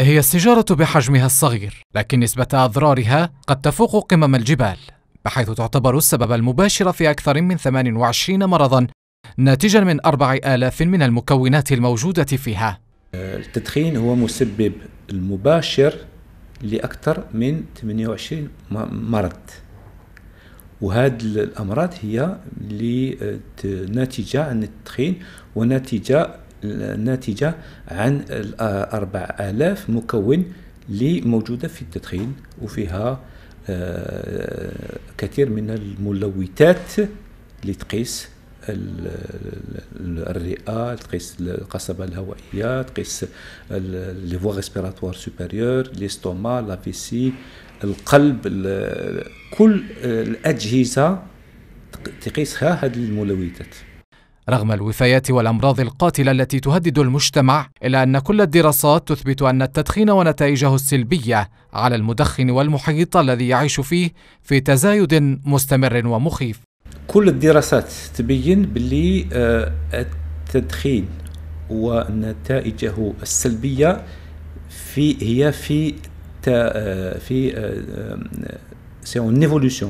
هي السجارة بحجمها الصغير، لكن نسبة أضرارها قد تفوق قمم الجبال، بحيث تعتبر السبب المباشر في أكثر من 28 مرضًا ناتجا من 4000 من المكونات الموجودة فيها. التدخين هو مسبب المباشر لأكثر من 28 مرض. وهذه الأمراض هي اللي ناتجة عن التدخين وناتجة الناتجة عن الأربع آلاف مكون اللي موجودة في التدخين وفيها كثير من الملوثات اللي تقيس الرئه تقيس القصبه الهوائيه تقيس لي فوا ريسبيراتوار سوبيريور ليستوما لا فيسي القلب كل الاجهزه تقيسها هذه الملوثات رغم الوفيات والامراض القاتله التي تهدد المجتمع الا ان كل الدراسات تثبت ان التدخين ونتائجه السلبيه على المدخن والمحيط الذي يعيش فيه في تزايد مستمر ومخيف كل الدراسات تبين باللي آه، التدخين ونتائجه السلبيه في هي في آه، في آه، سي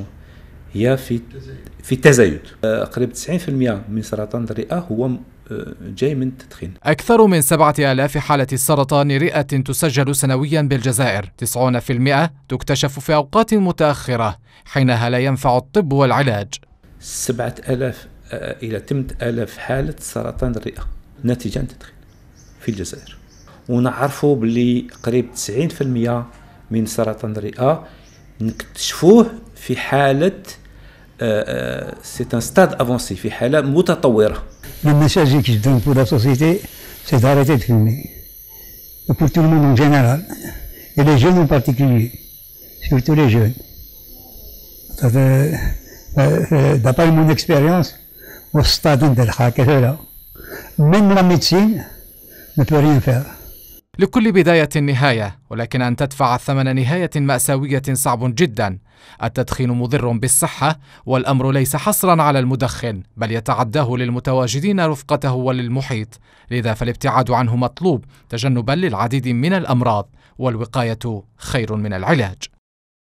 هي في في التزايد آه، قريب 90% من سرطان الرئة هو آه، جاي من التدخين أكثر من 7000 حالة سرطان رئة تسجل سنويا بالجزائر 90% تكتشف في أوقات متأخرة حينها لا ينفع الطب والعلاج 7000 آه، إلى 8000 حالة سرطان الرئة ناتجة عن التدخين في الجزائر ونعرفوا بلي قريب 90% من سرطان الرئة نكتشفوه في حالة Euh, euh, c'est un stade avancé, Le message que je donne pour la société, c'est d'arrêter de fumer. pour tout le monde en général, et les jeunes en particulier, surtout les jeunes. Euh, d'après mon expérience, au stade de la même la médecine ne peut rien faire. لكل بداية نهاية ولكن أن تدفع ثمن نهاية مأساوية صعب جدا التدخين مضر بالصحة والأمر ليس حصرا على المدخن بل يتعداه للمتواجدين رفقته وللمحيط لذا فالابتعاد عنه مطلوب تجنبا للعديد من الأمراض والوقاية خير من العلاج